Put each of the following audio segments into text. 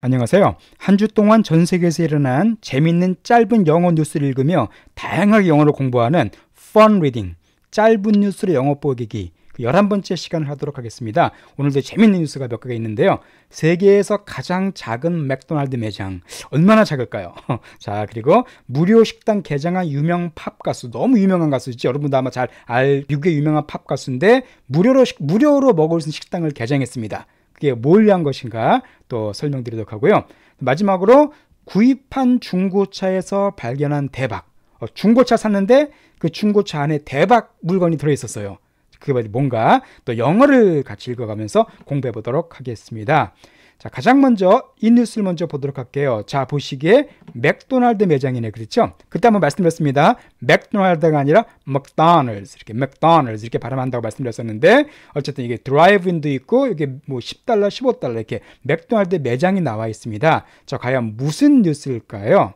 안녕하세요. 한 주 동안 전 세계에서 일어난 재밌는 짧은 영어 뉴스를 읽으며 다양하게 영어를 공부하는 Fun Reading, 짧은 뉴스로 영어 보기기 그 11번째 시간을 하도록 하겠습니다. 오늘도 재밌는 뉴스가 몇 개가 있는데요. 세계에서 가장 작은 맥도날드 매장, 얼마나 작을까요? 자, 그리고 무료 식당 개장한 유명 팝 가수, 너무 유명한 가수지 여러분도 아마 잘 알, 미국의 유명한 팝 가수인데 무료로, 무료로 먹을 수 있는 식당을 개장했습니다. 그게 뭘 위한 것인가 또 설명드리도록 하고요. 마지막으로 구입한 중고차에서 발견한 대박. 어, 중고차 샀는데 그 중고차 안에 대박 물건이 들어있었어요. 그게 뭔가 또 영어를 같이 읽어가면서 공부해 보도록 하겠습니다. 자, 가장 먼저 이 뉴스를 먼저 보도록 할게요. 자, 보시기에 맥도날드 매장이네. 그렇죠? 그때 한번 말씀드렸습니다. 맥도날드가 아니라 맥도널드 이렇게 맥도널드 이렇게 발음한다고 말씀드렸었는데 어쨌든 이게 드라이브인도 있고 이게 뭐 10달러, 15달러 이렇게 맥도날드 매장이 나와 있습니다. 자, 과연 무슨 뉴스일까요?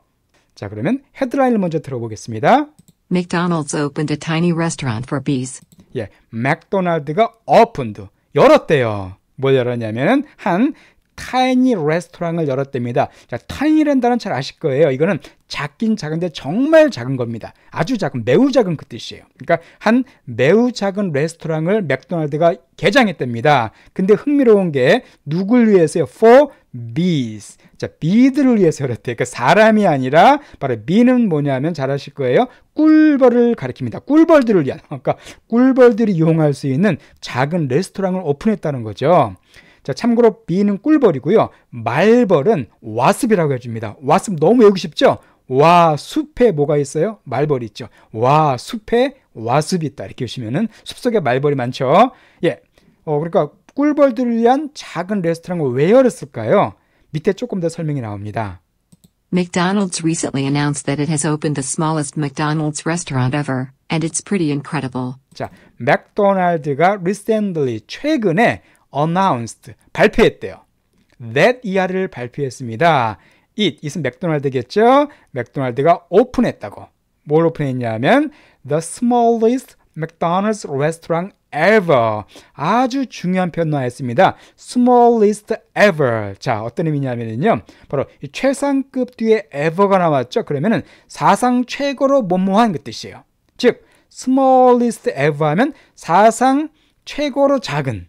자, 그러면 헤드라인을 먼저 들어보겠습니다. McDonald's opened a tiny restaurant for bees. 예, 맥도날드가 opened 열었대요. 뭘 열었냐면 한 타이니 레스토랑을 열었답니다. 자, 타이니란 단어 잘 아실 거예요. 이거는 작긴 작은데 정말 작은 겁니다. 아주 작은, 매우 작은 그 뜻이에요. 그러니까 한 매우 작은 레스토랑을 맥도날드가 개장했답니다. 근데 흥미로운 게 누굴 위해서요? For bees. 자, bee들을 위해서 그랬대요. 그러니까 사람이 아니라 바로 bee는 뭐냐면 잘 아실 거예요. 꿀벌을 가리킵니다. 꿀벌들을 위한, 그러니까 꿀벌들이 이용할 수 있는 작은 레스토랑을 오픈했다는 거죠. 자, 참고로 비는 꿀벌이고요. 말벌은 와습이라고 해줍니다. 와습 너무 외우기 쉽죠? 와 숲에 뭐가 있어요? 말벌이 있죠. 와 숲에 와습이 있다. 이렇게 보시면은 숲속에 말벌이 많죠. 예. 어 그러니까 꿀벌들을 위한 작은 레스토랑을 왜 열었을까요? 밑에 조금 더 설명이 나옵니다. McDonald's recently announced that it has opened the smallest McDonald's restaurant ever, and it's pretty incredible. 자, 맥도날드가 recently 최근에 announced 발표했대요. that 이하를 발표했습니다. it 이은 맥도날드겠죠? 맥도날드가 오픈했다고. 뭘 오픈했냐면 the smallest McDonald's restaurant ever 아주 중요한 변화했습니다. smallest ever 자 어떤 의미냐면요 바로 최상급 뒤에 ever가 나왔죠. 그러면은 사상 최고로 뭐뭐한 그 뜻이에요. 즉 smallest ever 하면 사상 최고로 작은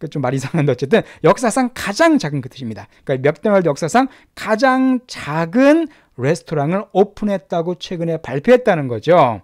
그러니까 좀 말이 상한데 어쨌든 역사상 가장 작은 그뜻입니다. 그러니까 맥도날드 역사상 가장 작은 레스토랑을 오픈했다고 최근에 발표했다는 거죠.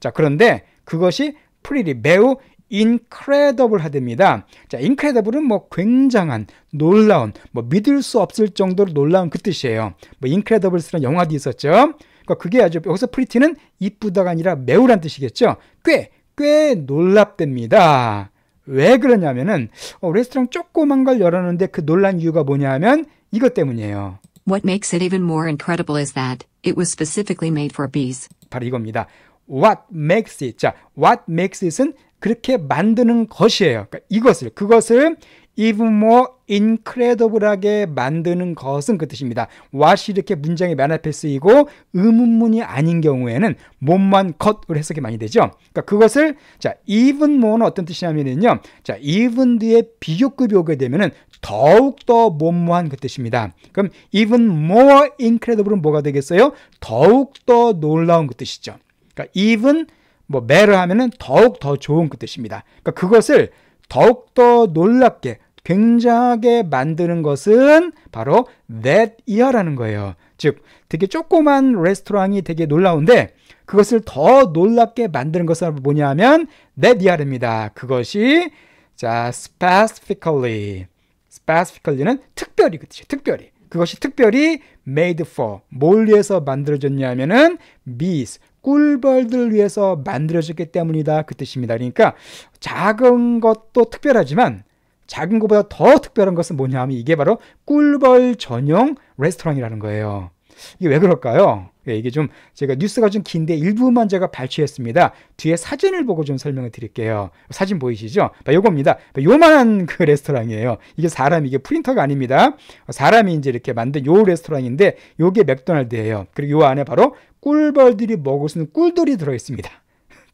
자, 그런데 그것이 프리리 매우 인크레더블 하됩니다. 자, 인크레더블은 뭐 굉장한, 놀라운, 뭐 믿을 수 없을 정도로 놀라운 그 뜻이에요. 뭐 인크레더블스라는 영화도 있었죠. 그러니까 그게 아주 여기서 프리티는 이쁘다가 아니라 매우란 뜻이겠죠. 꽤, 꽤 놀랍답니다. 왜 그러냐면은 어, 레스토랑 조그만 걸 열었는데 그 놀란 이유가 뭐냐면 이것 때문이에요. What makes it even more incredible is that it was specifically made for bees. 바로 이겁니다. What makes it? 자, what makes it은 그렇게 만드는 것이에요. 그러니까 이것을 그것을 even more incredible하게 만드는 것은 그 뜻입니다. what이 이렇게 문장의 맨 앞에 쓰이고 의문문이 아닌 경우에는 몸만 cut으로 해석이 많이 되죠. 그러니까 그것을 자 even more는 어떤 뜻이냐면요. 자 even 뒤에 비교급이 오게 되면은 더욱더 몸무한그 뜻입니다. 그럼 even more incredible은 뭐가 되겠어요? 더욱더 놀라운 그 뜻이죠. 그러니까 even 뭐 better 하면은 더욱 더 좋은 그 뜻입니다. 그러니까 그것을 더욱더 놀랍게 굉장하게 만드는 것은 바로 that 이하라는 거예요. 즉, 되게 조그만 레스토랑이 되게 놀라운데 그것을 더 놀랍게 만드는 것은 뭐냐 하면 that 이하입니다. 그것이 자, specifically. specifically는 특별히 그뜻이에 그렇죠. 특별히. 그것이 특별히 made for 뭘 위해서 만들어졌냐면은 bees 꿀벌들 위해서 만들어졌기 때문이다 그 뜻입니다. 그러니까 작은 것도 특별하지만 작은 것보다 더 특별한 것은 뭐냐 하면 이게 바로 꿀벌 전용 레스토랑이라는 거예요. 이게 왜 그럴까요? 예, 이게 좀 제가 뉴스가 좀 긴데 일부만 제가 발췌했습니다. 뒤에 사진을 보고 좀 설명을 드릴게요. 사진 보이시죠? 요겁니다. 요만한 그 레스토랑이에요. 이게 사람 이게 프린터가 아닙니다. 사람이 이제 이렇게 만든 요 레스토랑인데 요게 맥도날드예요. 그리고 요 안에 바로 꿀벌들이 먹을 수 있는 꿀돌이 들어 있습니다.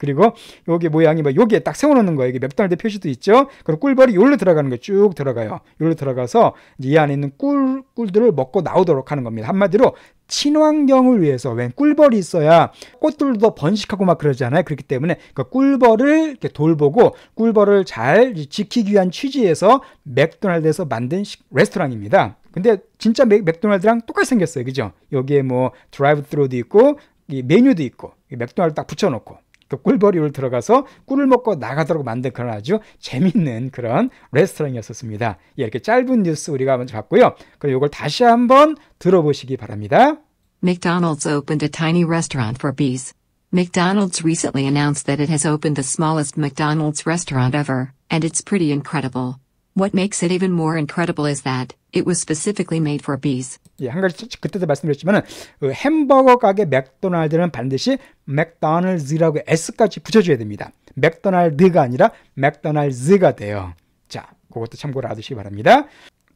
그리고 여기 모양이 뭐 여기에 딱 세워놓는 거예요. 이게 맵단월드 표시도 있죠. 그리고 꿀벌이 여기로 들어가는 거예요. 쭉 들어가요. 여기로 들어가서 이 안에 있는 꿀, 꿀들을 먹고 나오도록 하는 겁니다. 한마디로 친환경을 위해서 웬 꿀벌이 있어야 꽃들도 번식하고 막 그러잖아요. 그렇기 때문에 그 꿀벌을 이렇게 돌보고 꿀벌을 잘 지키기 위한 취지에서 맥도날드에서 만든 식, 레스토랑입니다. 근데 진짜 맥, 맥도날드랑 똑같이 생겼어요. 그죠? 여기에 뭐 드라이브 트로도 있고 이 메뉴도 있고 맥도날드 딱 붙여놓고 또 꿀벌이를 들어가서 꿀을 먹고 나가도록 만든 그런 아주 재밌는 그런 레스토랑이었었습니다. 예, 이렇게 짧은 뉴스 우리가 먼저 봤고요. 그리고 이걸 다시 한번 들어보시기 바랍니다. McDonald's opened a tiny restaurant for bees. McDonald's recently announced that it has opened the smallest McDonald's restaurant ever, and it's pretty incredible. What makes it even more incredible is that it was specifically made for bees. 예, 한 가지 그때도 말씀드렸지만 그 어, 햄버거 가게 맥도날드는 반드시 맥도날드라고 S까지 붙여줘야 됩니다. 맥도날드가 아니라 맥도날드가 돼요. 자, 그것도 참고를 하시기 바랍니다.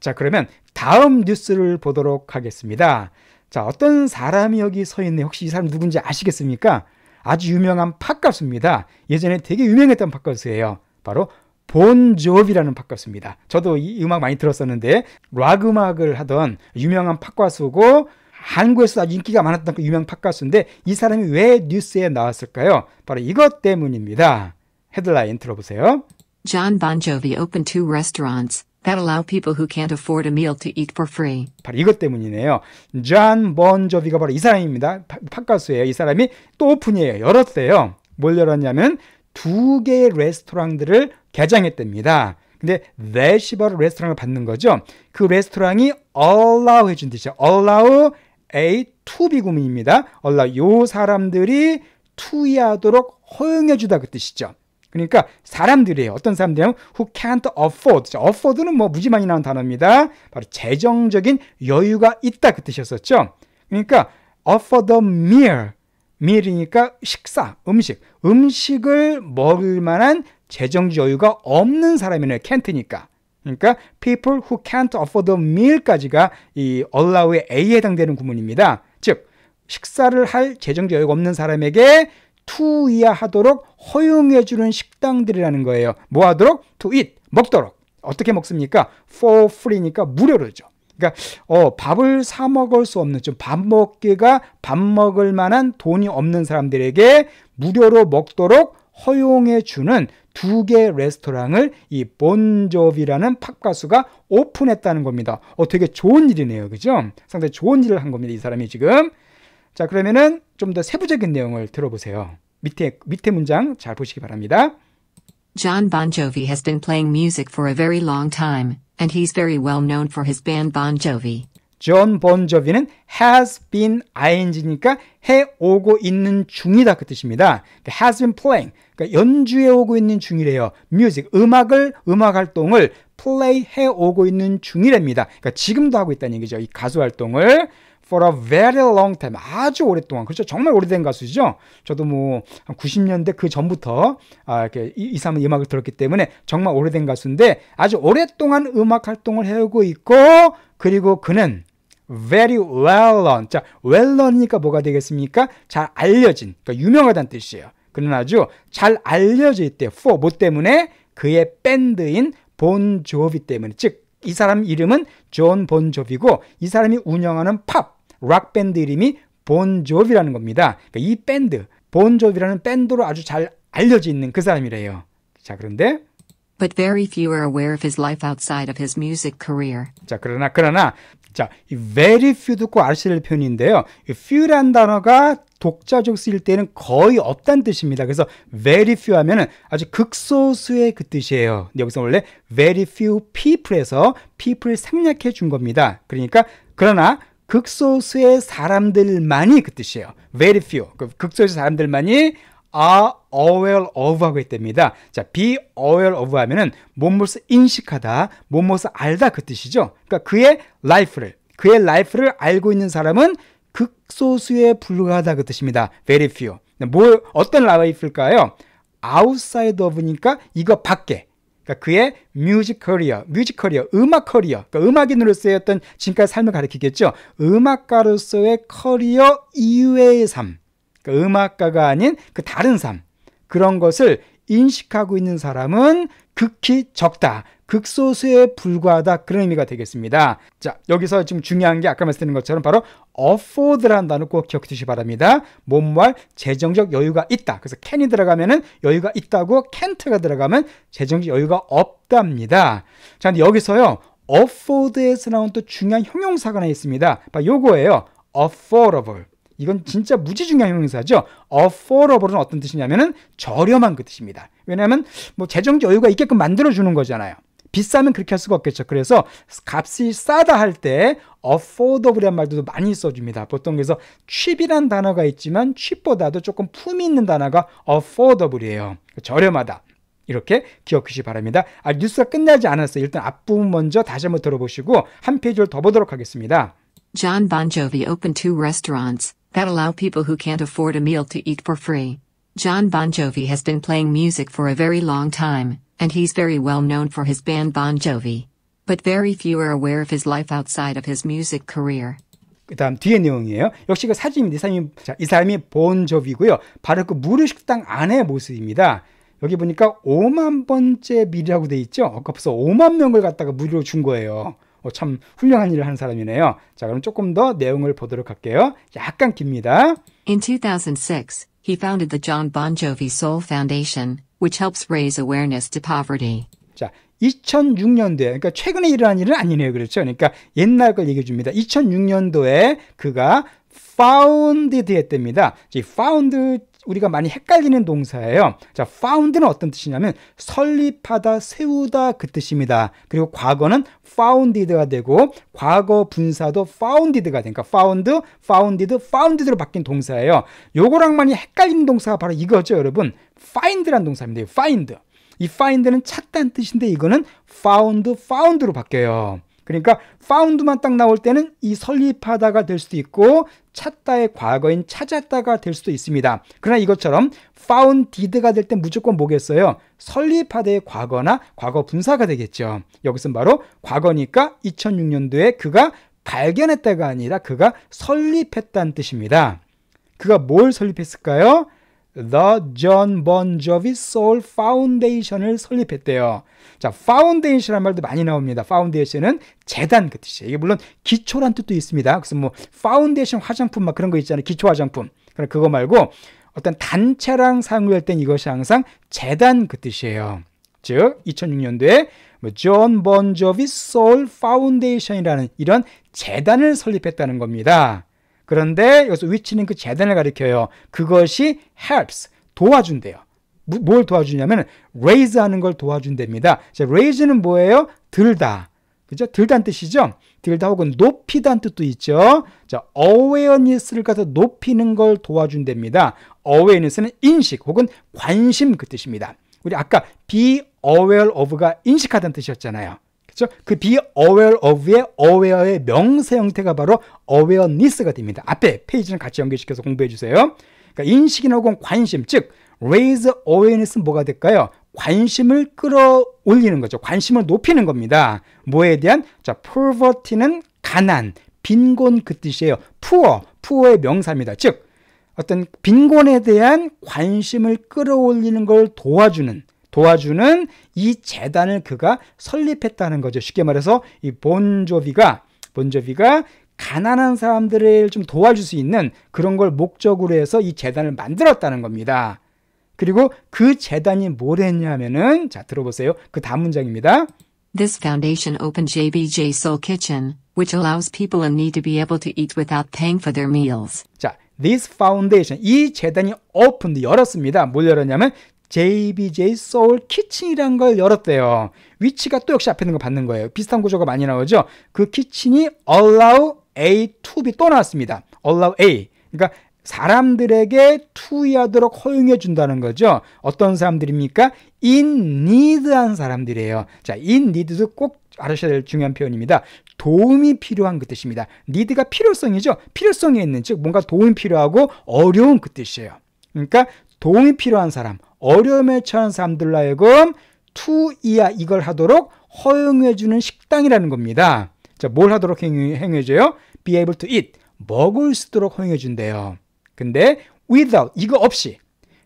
자, 그러면 다음 뉴스를 보도록 하겠습니다. 자, 어떤 사람이 여기 서 있네. 혹시 이 사람 누군지 아시겠습니까? 아주 유명한 팥가수입니다. 예전에 되게 유명했던 팥가수예요. 바로 본조업이라는 팝가수입니다. 저도 이 음악 많이 들었었는데 락 음악을 하던 유명한 팝가수고 한국에서 아주 인기가 많았던 그 유명 팝가수인데 이 사람이 왜 뉴스에 나왔을까요? 바로 이것 때문입니다. 헤드라인 들어보세요. John Bon Jovi opened two restaurants that allow people who can't afford a meal to eat for free. 바로 이것 때문이네요. 존 본조비가 바로 이 사람입니다. 팝가수예요. 이 사람이 또 오픈이에요. 열었어요. 뭘 열었냐면 두 개의 레스토랑들을 개장했답니다. 근데 t 시바 레스토랑을 받는 거죠. 그 레스토랑이 allow 해준 뜻이죠. allow a to 비구문입니다. allow 요 사람들이 투이하도록 허용해주다 그 뜻이죠. 그러니까 사람들이에요. 어떤 사람들이냐면 who can't afford. afford는 뭐 무지 많이 나온 단어입니다. 바로 재정적인 여유가 있다 그 뜻이었었죠. 그러니까 afford a meal. meal이니까 식사, 음식. 음식을 먹을 만한 재정 여유가 없는 사람이네 can't니까. 그러니까 people who can't afford a meal까지가 이 allow의 A에 해당되는 구문입니다. 즉 식사를 할 재정 여유가 없는 사람에게 to 이하하도록 허용해주는 식당들이라는 거예요. 뭐하도록? to eat, 먹도록. 어떻게 먹습니까? for free니까 무료로죠. 그러니까 어, 밥을 사 먹을 수 없는 좀 밥 먹기가 밥 먹을 만한 돈이 없는 사람들에게 무료로 먹도록 허용해 주는 두개 레스토랑을 이 본조비라는 팝가수가 오픈했다는 겁니다. 어, 되게 좋은 일이네요. 그죠? 상당히 좋은 일을 한 겁니다. 이 사람이 지금. 자, 그러면은 좀 더 세부적인 내용을 들어보세요. 밑에, 밑에 문장 잘 보시기 바랍니다. John Bon Jovi has been playing music for a very long time, and he's very well known for his band Bon Jovi. 존 본조비는 has been ing니까 해오고 있는 중이다 그 뜻입니다. 그러니까 has been playing 그러니까 연주해 오고 있는 중이래요. 뮤직 음악을 음악 활동을 play 해 오고 있는 중이랍니다. 그러니까 지금도 하고 있다는 얘기죠. 이 가수 활동을 for a very long time. 아주 오랫동안. 그렇죠. 정말 오래된 가수죠. 저도 뭐, 한 90년대 그 전부터, 아, 이렇게 이, 삼은 음악을 들었기 때문에 정말 오래된 가수인데 아주 오랫동안 음악 활동을 해오고 있고, 그리고 그는 very well known. 자, well known이니까 뭐가 되겠습니까? 잘 알려진, 그러니까 유명하다는 뜻이에요. 그러나 아주 잘 알려져 있대요. for, 뭐 때문에? 그의 밴드인 본 조비 때문에. 즉, 이 사람 이름은 존 본 조비고 이 사람이 운영하는 팝, 락 밴드 이름이 본 조비라는 겁니다. 그러니까 이 밴드, 본 조비라는 밴드로 아주 잘 알려져 있는 그 사람이래요. 자, 그런데 But very few are aware of his life outside of his music career. 자, 그러나 그러나 자, 이 very few 듣고 아시는 표현인데요. 이 few란 단어가 독자적 쓰일 때는 거의 없다는 뜻입니다. 그래서 very few 하면은 아주 극소수의 그 뜻이에요. 근데 여기서 원래 very few people에서 people을 생략해 준 겁니다. 그러니까 그러나 극소수의 사람들만이 그 뜻이에요. very few. 그 극소수의 사람들만이 are aware of 하고 있답니다. 자, be aware of 하면은 무엇스 인식하다, 무엇스 알다 그 뜻이죠. 그러니까 그의 life를, 그의 life를 알고 있는 사람은 극소수에 불과하다 그 뜻입니다. very few. 뭘 어떤 life일까요? outside of니까 이거 밖에. 그니까 그의 뮤직 커리어, 뮤직 커리어, 음악 커리어, 그러니까 음악인으로서의 어떤 지금까지 삶을 가리키겠죠. 음악가로서의 커리어 이외의 삶. 그러니까 음악가가 아닌 그 다른 삶 그런 것을 인식하고 있는 사람은 극히 적다. 극소수에 불과하다 그런 의미가 되겠습니다. 자 여기서 지금 중요한 게 아까 말씀드린 것처럼 바로 afford라는 단어 꼭 기억해 주시기 바랍니다. 몸말 재정적 여유가 있다. 그래서 can이 들어가면 여유가 있다고 can't가 들어가면 재정적 여유가 없답니다. 자 근데 여기서요 afford에서 나온 또 중요한 형용사가 하나 있습니다. 요거예요. affordable. 이건 진짜 무지중요한 형용사죠. affordable은 어떤 뜻이냐면은 저렴한 그 뜻입니다. 왜냐하면 뭐 재정 여유가 있게끔 만들어주는 거잖아요. 비싸면 그렇게 할 수가 없겠죠. 그래서 값이 싸다 할 때 affordable이란 말도 많이 써줍니다. 보통 그래서 cheap이란 단어가 있지만 cheap보다도 조금 품이 있는 단어가 affordable이에요. 그러니까 저렴하다. 이렇게 기억하시기 바랍니다. 아, 뉴스가 끝나지 않았어요. 일단 앞부분 먼저 다시 한번 들어보시고 한 페이지를 더 보도록 하겠습니다. John Bon Jovi opened two restaurants. that allow people who can't afford a meal to eat for free. John Bon Jovi has been playing music for a very long time, and he's very well known for his band Bon Jovi. But very few are aware of his life outside of his music career. 그다음 다음 뒤에 내용이에요. 역시 그 사진입니다. 이 사람이, 자, 이 사람이 본조비고요. 바로 그 무료식당 안의 모습입니다. 여기 보니까 5만 번째 미리라고 돼 있죠. 아까 벌써 5만 명을 갖다가 무료로 준 거예요. 참 훌륭한 일을 한 사람이네요. 자, 그럼 조금 더 내용을 보도록 할게요. 약간 깁니다. In 2006, he founded the John Bon Jovi Soul Foundation, which helps raise awareness to poverty. 자, 2006년도에, 그러니까 최근에 일어난 일은 아니네요. 그렇죠? 그러니까 옛날 걸 얘기해 줍니다. 2006년도에 그가 founded 했답니다. 이 found 우리가 많이 헷갈리는 동사예요. 자, found는 어떤 뜻이냐면 설립하다, 세우다 그 뜻입니다. 그리고 과거는 founded가 되고 과거 분사도 founded가 되니까 found, founded, founded로 바뀐 동사예요. 요거랑 많이 헷갈리는 동사가 바로 이거죠, 여러분. find란 동사입니다. find. 이 find는 찾다는 뜻인데 이거는 found, found로 바뀌어요. 그러니까 found만 딱 나올 때는 이 설립하다가 될 수도 있고 찾다의 과거인 찾았다가 될 수도 있습니다. 그러나 이것처럼 founded가 될 때 무조건 뭐겠어요? 설립하다의 과거나 과거 분사가 되겠죠. 여기서 바로 과거니까 2006년도에 그가 발견했다가 아니라 그가 설립했다는 뜻입니다. 그가 뭘 설립했을까요? The John Bon Jovi Soul Foundation을 설립했대요. 자, Foundation란 말도 많이 나옵니다. Foundation은 재단 그 뜻이에요. 이게 물론 기초란 뜻도 있습니다. 그래서 뭐 Foundation 화장품 막 그런 거 있잖아요. 기초 화장품. 그럼 그거 말고 어떤 단체랑 상호할 땐 이것이 항상 재단 그 뜻이에요. 즉 2006년도에 뭐 John Jovi Bon Soul f o u n d a t i o n 이라는 이런 재단을 설립했다는 겁니다. 그런데 여기서 위치는 그 재단을 가리켜요. 그것이 helps, 도와준대요. 뭘 도와주냐면 raise 하는 걸 도와준답니다. 자, raise는 뭐예요? 들다. 그죠? 들단 뜻이죠? 들다 혹은 높이단 뜻도 있죠? 자, awareness를 가서 높이는 걸 도와준답니다. awareness는 인식 혹은 관심 그 뜻입니다. 우리 아까 be aware of가 인식하다는 뜻이었잖아요. 그죠? 그 be aware of의 aware의 명세 형태가 바로 awareness가 됩니다. 앞에 페이지는 같이 연결시켜서 공부해 주세요. 그러니까 인식이나 혹은 관심, 즉 raise awareness는 뭐가 될까요? 관심을 끌어올리는 거죠. 관심을 높이는 겁니다. 뭐에 대한? 자, poverty는 가난, 빈곤 그 뜻이에요. poor, poor의 명사입니다. 즉 어떤 빈곤에 대한 관심을 끌어올리는 걸 도와주는 도와주는 이 재단을 그가 설립했다는 거죠. 쉽게 말해서 이 본조비가 본조비가 가난한 사람들을 좀 도와줄 수 있는 그런 걸 목적으로 해서 이 재단을 만들었다는 겁니다. 그리고 그 재단이 뭘 했냐면은 자 들어보세요. 그 다음 문장입니다. This foundation opened JBJ Soul Kitchen, which allows people in need to be able to eat without paying for their meals. 자, this foundation 이 재단이 opened 열었습니다. 뭘 열었냐면 JBJ 서울 키친이란 걸 열었대요. 위치가 또 역시 앞에 있는 거 받는 거예요. 비슷한 구조가 많이 나오죠. 그 키친이 allow A to B 또 나왔습니다. allow A. 그러니까 사람들에게 투이하도록 허용해 준다는 거죠. 어떤 사람들입니까? in need한 사람들이에요. 자, in need도 꼭알아셔야될 중요한 표현입니다. 도움이 필요한 그 뜻입니다. need가 필요성이죠. 필요성이 있는 즉 뭔가 도움이 필요하고 어려운 그 뜻이에요. 그러니까 도움이 필요한 사람, 어려움에 처한 사람들로 하여금 투 이하 이걸 하도록 허용해주는 식당이라는 겁니다. 자, 뭘 하도록 행위해줘요? Be able to eat. 먹을 수 있도록 허용해준대요. 근데 without, 이거 없이.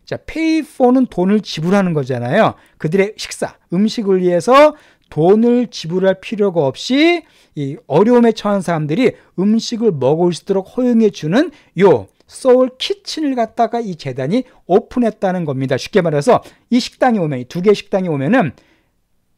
자, pay for는 돈을 지불하는 거잖아요. 그들의 식사, 음식을 위해서 돈을 지불할 필요가 없이 이 어려움에 처한 사람들이 음식을 먹을 수 있도록 허용해주는 요 소울 키친을 갖다가 이 재단이 오픈했다는 겁니다. 쉽게 말해서 이 식당이 오면 이 두개의 식당이 오면은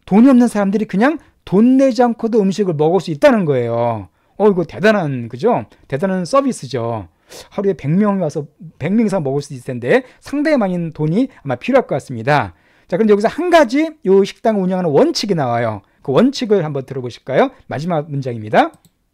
돈이 없는 사람들이 그냥 돈 내지 않고도 음식을 먹을 수 있다는 거예요. 어 이거 대단한 그죠? 대단한 서비스죠. 하루에 100명이 와서 100명 이상 먹을 수 있을 텐데 상당히 많은 돈이 아마 필요할 것 같습니다. 자, 그런데 여기서 한 가지 이 식당 운영하는 원칙이 나와요. 그 원칙을 한번 들어보실까요? 마지막 문장입니다.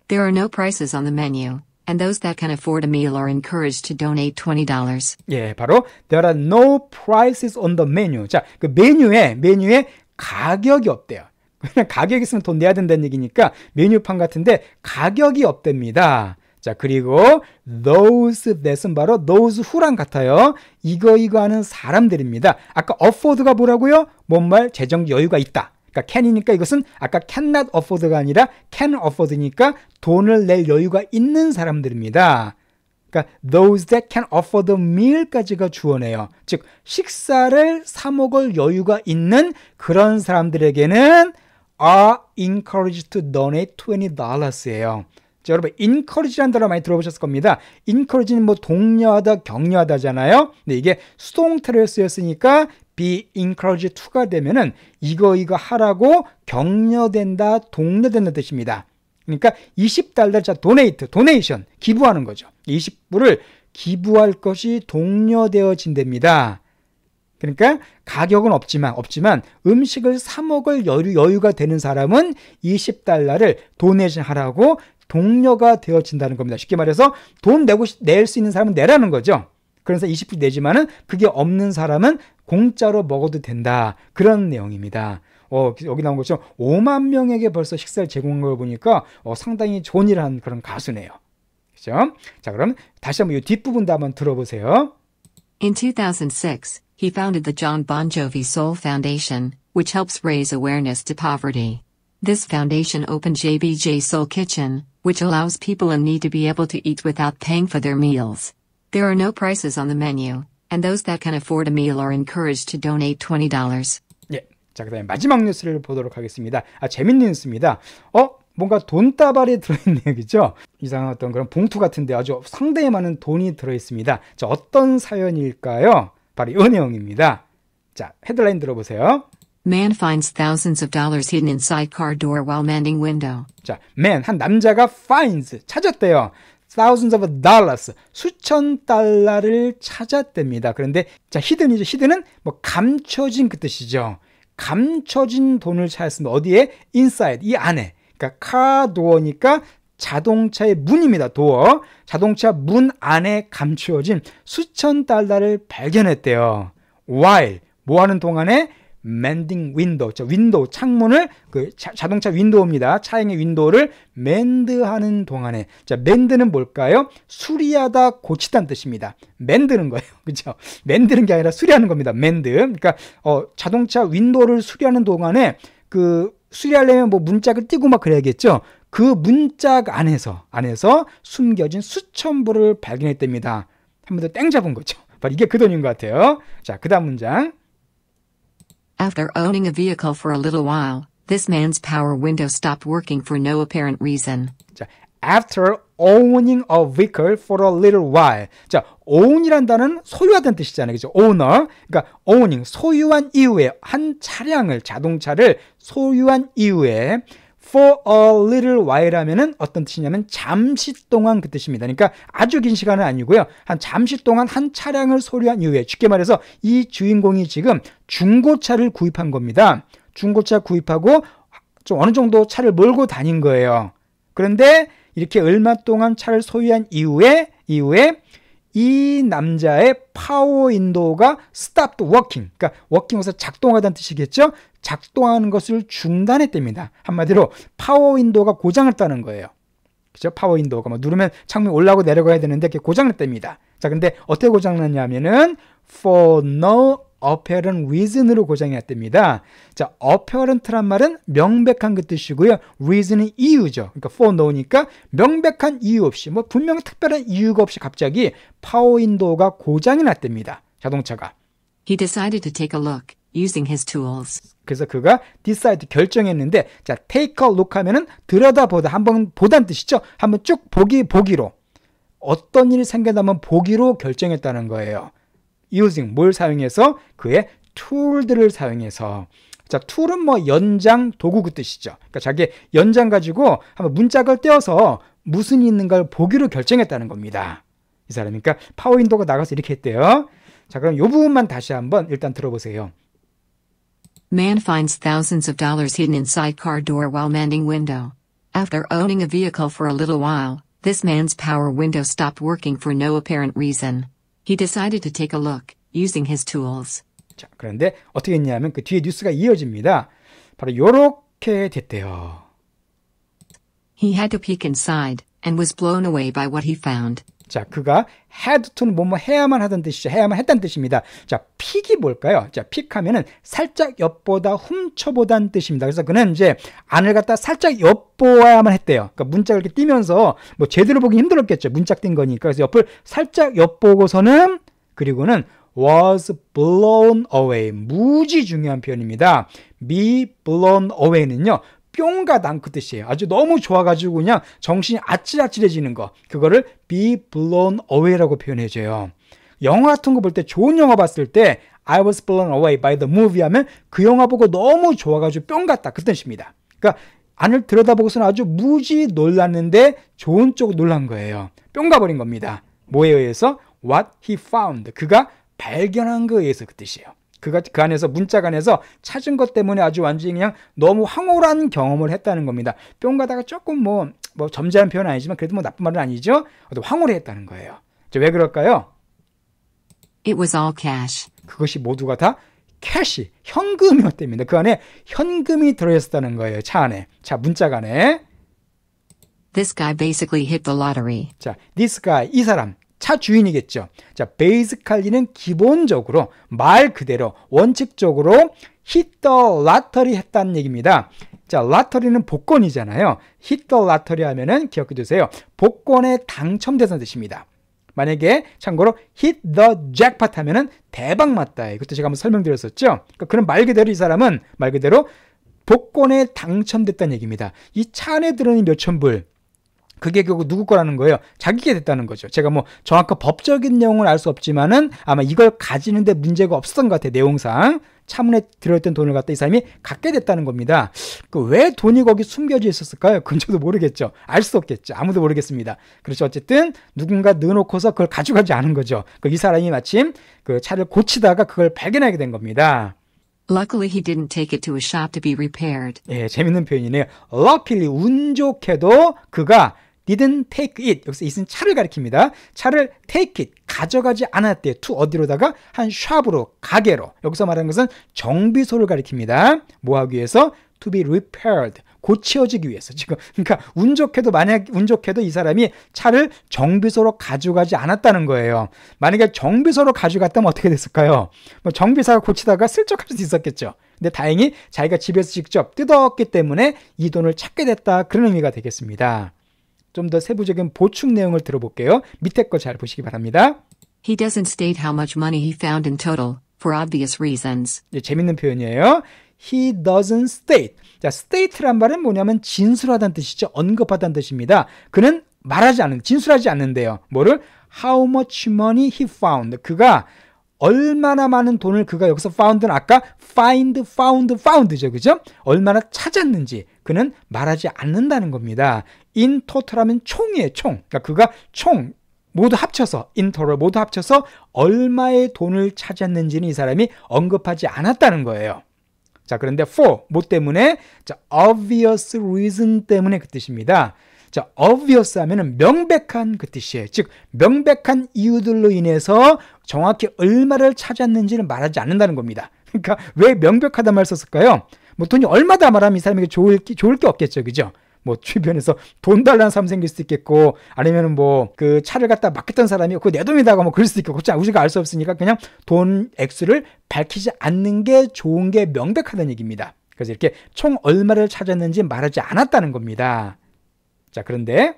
There are no prices on the menu. and those that can afford a meal are encouraged to donate $20. 예, 바로 there are no prices on the menu. 자, 그 메뉴에 메뉴에 가격이 없대요. 그냥 가격 있으면 돈 내야 된다는 얘기니까 메뉴판 같은데 가격이 없답니다. 자, 그리고 those that은 바로 those who랑 같아요. 이거 이거 하는 사람들입니다. 아까 afford가 뭐라고요? 뭔 말? 재정 여유가 있다. 그러니까 can이니까 이것은 아까 cannot afford가 아니라 can afford니까 돈을 낼 여유가 있는 사람들입니다. 그러니까 those that can afford t meal까지가 주어네요. 즉 식사를 사 먹을 여유가 있는 그런 사람들에게는 are encouraged to donate 20예요 여러분 encourage란 단어 많이 들어보셨을 겁니다. encourage는 뭐 독려하다, 격려하다잖아요. 근데 이게 수동태를 쓰였으니까 be encouraged to가 되면은 이거 이거 하라고 격려된다, 독려된다 뜻입니다. 그러니까 20달러 자 도네이트, 도네이션 기부하는 거죠. 20불을 기부할 것이 독려되어진답니다. 그러니까 가격은 없지만 없지만 음식을 사 먹을 여유, 여유가 되는 사람은 20달러를 도네이션 하라고 동료가 되어진다는 겁니다. 쉽게 말해서 돈 내고 낼수 있는 사람은 내라는 거죠. 그래서 20불 내지만은 그게 없는 사람은 공짜로 먹어도 된다. 그런 내용입니다. 어, 여기 나온 것처럼 5만 명에게 벌써 식사를 제공한 걸 보니까 어, 상당히 그런 가수네요. 그죠? 자, 그럼 다시 한번 이 뒷부분도 한번 들어보세요. In 2006, he founded the John Bon Jovi Soul Foundation, which helps raise awareness to poverty. This foundation opened JBJ Soul Kitchen, which allows people in need to be able to eat without paying for their meals. There are no prices on the menu, And those that can afford a meal are encouraged to donate $20. 예. 자, 그다음에 마지막 뉴스를 보도록 하겠습니다. 아, 재밌는 뉴스입니다. 어? 뭔가 돈다발이 들어있는 얘기죠. 이상한 어떤 그런 봉투 같은데 아주 상당히 많은 돈이 들어있습니다. 자, 어떤 사연일까요? 바로 이 내용입니다. 자, 헤드라인 들어보세요. Man finds thousands of dollars hidden inside car door while mending window. 자, man 한 남자가 finds 찾았대요. thousands of dollars 수천 달러를 찾았답니다. 그런데 자 히든이죠. 히든은 뭐 감춰진 그 뜻이죠. 감춰진 돈을 찾았습니다. 어디에? inside 이 안에. 그러니까 카 도어니까 자동차의 문입니다. 도어. 자동차 문 안에 감추어진 수천 달러를 발견했대요. while 뭐 하는 동안에 맨딩 윈도우, 저 윈도우 창문을 그 자, 동차 윈도우입니다. 차량의 윈도우를 맨드하는 동안에 자 맨드는 뭘까요? 수리하다 고치다는 뜻입니다. 맨드는 거예요, 그렇죠? 맨드는 게 아니라 수리하는 겁니다. 맨드. 그러니까 어, 자동차 윈도우를 수리하는 동안에 그 수리하려면 뭐 문짝을 띄고 막 그래야겠죠. 그 문짝 안에서 안에서 숨겨진 수천 불을 발견했답니다. 한 번 더 땡 잡은 거죠. 바로 이게 그 돈인 것 같아요. 자, 그다음 문장. After owning a vehicle for a little while, this man's power window stopped working for no apparent reason. after owning a vehicle for a little while. 자, own이란 단어는 소유하다는 뜻이잖아요. 그죠? owner. 그러니까 owning 소유한 이후에 한 차량을 자동차를 소유한 이후에 for a little while라면은 어떤 뜻이냐면 잠시 동안 그 뜻입니다. 그러니까 아주 긴 시간은 아니고요. 한 잠시 동안 한 차량을 소유한 이후에 쉽게 말해서 이 주인공이 지금 중고차를 구입한 겁니다. 중고차 구입하고 좀 어느 정도 차를 몰고 다닌 거예요. 그런데 이렇게 얼마 동안 차를 소유한 이후에 이후에 이 남자의 파워 인도가 stopped working. 그러니까 working에서 작동하다는 뜻이겠죠? 작동하는 것을 중단했답니다. 한마디로 파워 인도가 고장을따는 거예요. 그죠? 파워 인도가 뭐 누르면 창문이 올라오고 내려가야 되는데 그게 고장을답니다 자, 근데 어떻게 고장났냐면은 for no apparent reason으로 고장이났답니다. 자, apparent란 말은 명백한 그 뜻이고요. reason은 이유죠. 그러니까 for no니까 명백한 이유 없이 뭐 분명 특별한 이유가 없이 갑자기 파워 인도가 고장이 났답니다. 자동차가. He decided to take a look using his tools. 그래서 그가 decide 결정했는데 자, take a look 하면은 들여다보다 한 번 보단 뜻이죠. 한번 쭉 보기 보기로 어떤 일이 생겨나면 보기로 결정했다는 거예요. using 뭘 사용해서 그의 tool들을 사용해서 자, 툴은 뭐 연장 도구 그 뜻이죠. 그러니까 자기의 연장 가지고 한번 문짝을 떼어서 무슨 있는 걸 보기로 결정했다는 겁니다. 이 사람이 그러니까 파워 윈도가 나가서 이렇게 했대요. 자, 그럼 요 부분만 다시 한번 일단 들어보세요. Man finds thousands of dollars hidden inside car door while mending window. After owning a vehicle for a little while, this man's power window stopped working for no apparent reason. He decided to take a look, using his tools. 자, 그런데 어떻게 했냐면 그 뒤에 뉴스가 이어집니다. 바로 요렇게 됐대요. He had to peek inside and was blown away by what he found. 자, 그가 had to는 뭐뭐 뭐 해야만 하던 뜻이죠. 해야만 했단 뜻입니다. 자, 픽이 뭘까요? 자, 픽 하면은 살짝 옆보다 훔쳐보단 뜻입니다. 그래서 그는 이제 안을 갖다 살짝 옆보아야만 했대요. 그러니까 문짝을 이렇게 띄면서 뭐 제대로 보기 힘들었겠죠. 문짝 띈 거니까. 그래서 옆을 살짝 옆보고서는 그리고는 was blown away. 무지 중요한 표현입니다. be blown away는요. 뿅가당 그 뜻이에요. 아주 너무 좋아가지고 그냥 정신이 아찔아찔해지는 거. 그거를 be blown away라고 표현해줘요. 영화 같은 거 볼 때 좋은 영화 봤을 때 I was blown away by the movie 하면 그 영화 보고 너무 좋아가지고 뿅 같다 그 뜻입니다. 그러니까 안을 들여다보고서는 아주 무지 놀랐는데 좋은 쪽 놀란 거예요. 뿅 가버린 겁니다. 뭐에 의해서? What he found. 그가 발견한 거에 의해서 그 뜻이에요. 그그 안에서 문짝 안에서 찾은 것 때문에 아주 완전히 그냥 너무 황홀한 경험을 했다는 겁니다. 뿅 가다가 조금 뭐뭐 뭐 점잖은 표현 은 아니지만 그래도 뭐 나쁜 말은 아니죠. 어떤 황홀했다는 거예요. 왜 그럴까요? It was all cash. 그것이 모두가 다 캐시 현금이었답니다. 그 안에 현금이 들어있었다는 거예요. 차 안에 자 문짝 안에. This guy basically hit the lottery. 자, this guy 이 사람 차 주인이겠죠. 자, 베이스칼리는 기본적으로 말 그대로 원칙적으로 히터 라터리 했다는 얘기입니다. 자, 라터리는 복권이잖아요. 히터 라터리 하면은 기억해 두세요 복권에 당첨되서 뜻입니다. 만약에 참고로 hit the jackpot 하면은 대박 맞다. 이것도 제가 한번 설명드렸었죠. 그러니까 그런 말 그대로 이 사람은 말 그대로 복권에 당첨됐다는 얘기입니다. 이 차 안에 들어있는 몇천 불, 그게 결국 누구 거라는 거예요? 자기게 됐다는 거죠. 제가 뭐 정확한 법적인 내용을 알 수 없지만은 아마 이걸 가지는데 문제가 없었던 것 같아요. 내용상. 차문에 들어있던 돈을 갖다 이 사람이 갖게 됐다는 겁니다. 그 왜 돈이 거기 숨겨져 있었을까요? 그건 저도 모르겠죠. 알 수 없겠죠. 아무도 모르겠습니다. 그렇죠. 어쨌든 누군가 넣어놓고서 그걸 가져가지 않은 거죠. 그 이 사람이 마침 그 차를 고치다가 그걸 발견하게 된 겁니다. Luckily he didn't take it to a shop to be repaired. 예, 재밌는 표현이네요. Luckily 운 좋게도 그가 didn't take it 여기서 it은 차를 가리킵니다. 차를 take it 가져가지 않았대. to 어디로다가 한 샵으로 가게로 여기서 말하는 것은 정비소를 가리킵니다. 뭐 하기 위해서 to be repaired 고치어지기 위해서 지금 그러니까 운 좋게도 만약 운 좋게도 이 사람이 차를 정비소로 가져가지 않았다는 거예요. 만약에 정비소로 가져갔다면 어떻게 됐을까요? 뭐 정비사가 고치다가 슬쩍할 수도 있었겠죠. 근데 다행히 자기가 집에서 직접 뜯었기 때문에 이 돈을 찾게 됐다 그런 의미가 되겠습니다. 좀더 세부적인 보충 내용을 들어볼게요. 밑에 거 잘 보시기 바랍니다. He doesn't state how much money he found in total for obvious reasons. 예, 재밌는 표현이에요. He doesn't state. 자, state란 말은 뭐냐면 진술하다는 뜻이죠. 언급하다는 뜻입니다. 그는 말하지 않는 진술하지 않는데요. 뭐를? How much money he found. 그가 얼마나 많은 돈을 그가 여기서 found는 아까 find, found, found죠. 그죠? 얼마나 찾았는지 그는 말하지 않는다는 겁니다. 인토트라면 총이에요, 총. 그러니까 그가 총 모두 합쳐서 인토를 모두 합쳐서 얼마의 돈을 찾았는지는이 사람이 언급하지 않았다는 거예요. 자, 그런데 for 뭐 때문에 자, obvious reason 때문에 그 뜻입니다. 자, obvious 하면은 명백한 그 뜻이에요. 즉 명백한 이유들로 인해서 정확히 얼마를 찾았는지는 말하지 않는다는 겁니다. 그러니까 왜 명백하다 말 썼을까요? 뭐 돈이 얼마다 말하면 이 사람에게 좋을 게, 좋을 게 없겠죠. 그죠? 뭐 주변에서 돈 달라는 사람 생길 수도 있겠고 아니면뭐그 차를 갖다 맡겼던 사람이 그내 돈이다가 뭐 그럴 수도 있고 그 걱정 우리가 알 수 없으니까 그냥 돈 액수를 밝히지 않는 게 좋은 게 명백하다는 얘기입니다. 그래서 이렇게 총 얼마를 찾았는지 말하지 않았다는 겁니다. 자, 그런데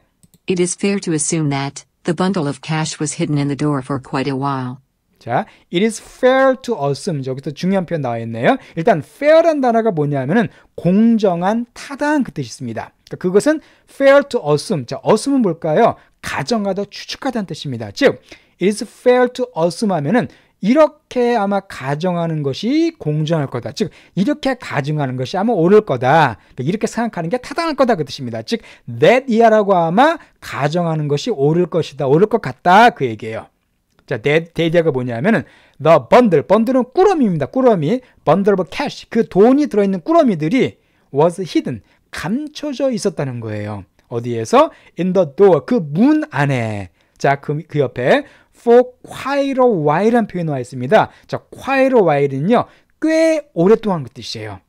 It is fair to assume that the bundle of cash was hidden in the door for quite a while. 자, it is fair to assume. 여기서 중요한 표현 나와 있네요. 일단 fair란 단어가 뭐냐면은 공정한, 타당한 그 뜻이 있습니다. 그러니까 그것은 fair to assume. 자, assume은 뭘까요? 가정하다 추측하다는 뜻입니다. 즉, is fair to assume 하면은 이렇게 아마 가정하는 것이 공정할 거다. 즉, 이렇게 가정하는 것이 아마 옳을 거다. 그러니까 이렇게 생각하는 게 타당할 거다. 그 뜻입니다. 즉, that 이하라고 아마 가정하는 것이 옳을 것이다. 옳을 것 같다. 그 얘기예요. 자, that, that이가 뭐냐면은, the bundle. bundle은 꾸러미입니다. 꾸러미. bundle of cash. 그 돈이 들어있는 꾸러미들이 was hidden. 감춰져 있었다는 거예요. 어디에서? In the door, 그 문 안에. 자, 그, 그 옆에 for quite a while이라는 표현이 나와 있습니다. 자, quite a while은요, 꽤 오랫동안 그 뜻이에요.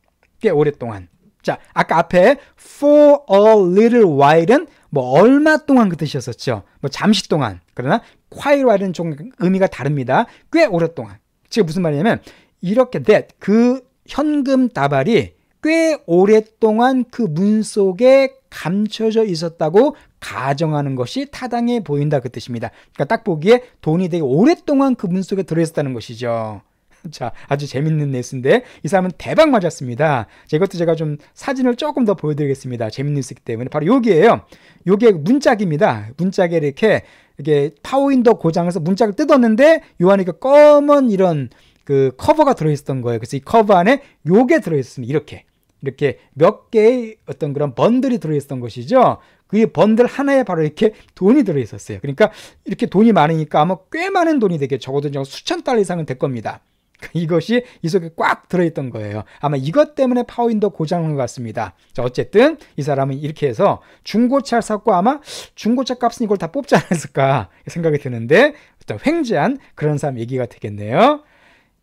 꽤 오랫동안. 자, 아까 앞에 for a little while은 뭐 얼마 동안 그 뜻이었었죠. 뭐 잠시 동안. 그러나 quite a while은 좀 의미가 다릅니다. 꽤 오랫동안. 지금 무슨 말이냐면 이렇게 that 그 현금 다발이 꽤 오랫동안 그 문 속에 감춰져 있었다고 가정하는 것이 타당해 보인다 그 뜻입니다. 그러니까 딱 보기에 돈이 되게 오랫동안 그 문 속에 들어있었다는 것이죠. 자, 아주 재밌는 레슨인데 이 사람은 대박 맞았습니다. 자, 이것도 제가 좀 사진을 조금 더 보여드리겠습니다. 재밌는 레슨이기 때문에 바로 여기에요. 요게 문짝입니다. 문짝에 이렇게 이게 파워윈도 고장에서 문짝을 뜯었는데 요 안에 그 검은 이런 그 커버가 들어있었던 거예요. 그래서 이 커버 안에 요게 들어있습니다. 이렇게 이렇게 몇 개의 어떤 그런 번들이 들어있었던 것이죠. 그 번들 하나에 바로 이렇게 돈이 들어있었어요. 그러니까 이렇게 돈이 많으니까 아마 꽤 많은 돈이 되게 적어도 수천 달러 이상은 될 겁니다. 이것이 이 속에 꽉 들어있던 거예요. 아마 이것 때문에 파워인도 고장난 것 같습니다. 자, 어쨌든 이 사람은 이렇게 해서 중고차를 샀고 아마 중고차 값은 이걸 다 뽑지 않았을까 생각이 드는데 어떤 횡재한 그런 사람 얘기가 되겠네요.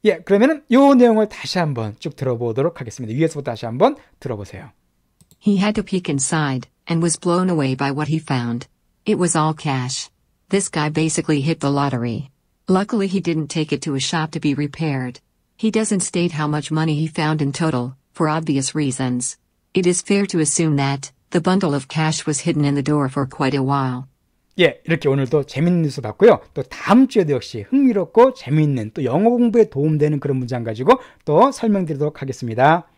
예, 그러면은 요 내용을 다시 한번 쭉 들어보도록 하겠습니다. 위에서부터 다시 한번 들어보세요. He had to peek inside and was blown away by what he found. It was all cash. This guy basically hit the lottery. Luckily he didn't take it to a shop to be repaired. He doesn't state how much money he found in total, for obvious reasons. It is fair to assume that the bundle of cash was hidden in the door for quite a while. 예, 이렇게 오늘도 재밌는 뉴스 봤고요. 또 다음 주에도 역시 흥미롭고 재미있는 또 영어 공부에 도움되는 그런 문장 가지고 또 설명드리도록 하겠습니다.